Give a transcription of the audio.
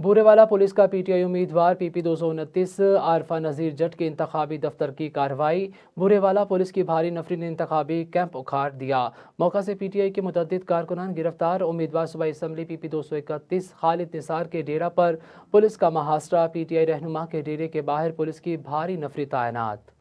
बूरेवाला police का PTI उम्मीदवार PP दो सौ उनतीस आरफा नज़ीर जट के इंतबी दफ्तर की कार्रवाई बूरेवाला पुलिस की भारी नफरी ने इंतबी कैंप उखाड़ दिया मौका से पीटीआई के मुतद कारकुनान गिरफ्तार उम्मीदवार सुबह इसम्बली पीपी दो सौ इकतीस खालिद निसार के डेरा पर पुलिस का महासरा पीटीआई रहनुमा के डेरे के बाहर पुलिस की भारी नफरी तैनात